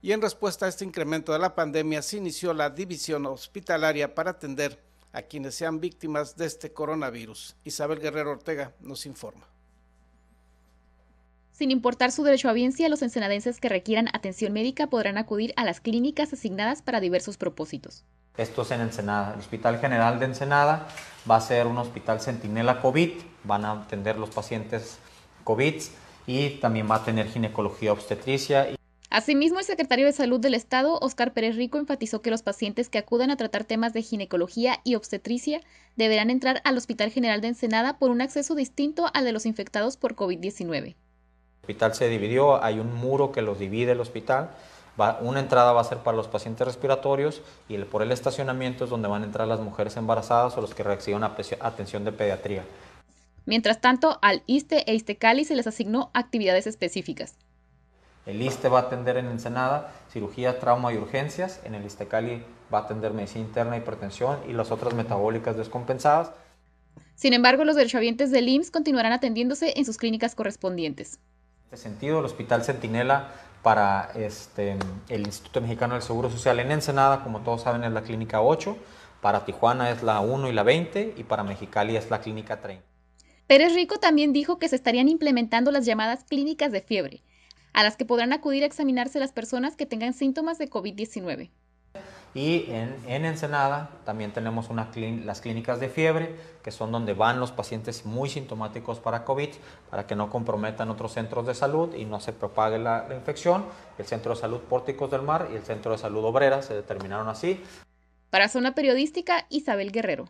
y en respuesta a este incremento de la pandemia se inició la división hospitalaria para atender a quienes sean víctimas de este coronavirus. Isabel Guerrero Ortega nos informa. Sin importar su derecho a audiencia los ensenadenses que requieran atención médica podrán acudir a las clínicas asignadas para diversos propósitos. Esto es en Ensenada. El Hospital General de Ensenada va a ser un hospital centinela COVID. Van a atender los pacientes COVID y también va a tener ginecología obstetricia. Asimismo, el secretario de Salud del Estado, Oscar Pérez Rico, enfatizó que los pacientes que acudan a tratar temas de ginecología y obstetricia deberán entrar al Hospital General de Ensenada por un acceso distinto al de los infectados por COVID-19. El hospital se dividió, hay un muro que los divide el hospital. una entrada va a ser para los pacientes respiratorios y por el estacionamiento es donde van a entrar las mujeres embarazadas o los que reciben atención de pediatría. Mientras tanto, al ISTE e ISTECALI se les asignó actividades específicas. El ISTE va a atender en Ensenada cirugía, trauma y urgencias. En el ISTE Cali va a atender medicina interna, hipertensión y las otras metabólicas descompensadas. Sin embargo, los derechohabientes del IMSS continuarán atendiéndose en sus clínicas correspondientes. En este sentido, el Hospital Centinela para este, el Instituto Mexicano del Seguro Social en Ensenada, como todos saben, es la clínica 8, para Tijuana es la 1 y la 20 y para Mexicali es la clínica 30. Pérez Rico también dijo que se estarían implementando las llamadas clínicas de fiebre, a las que podrán acudir a examinarse las personas que tengan síntomas de COVID-19. Y en, Ensenada también tenemos una las clínicas de fiebre, que son donde van los pacientes muy sintomáticos para COVID, para que no comprometan otros centros de salud y no se propague la infección. El Centro de Salud Pórticos del Mar y el Centro de Salud Obrera se determinaron así. Para Zona Periodística, Isabel Guerrero.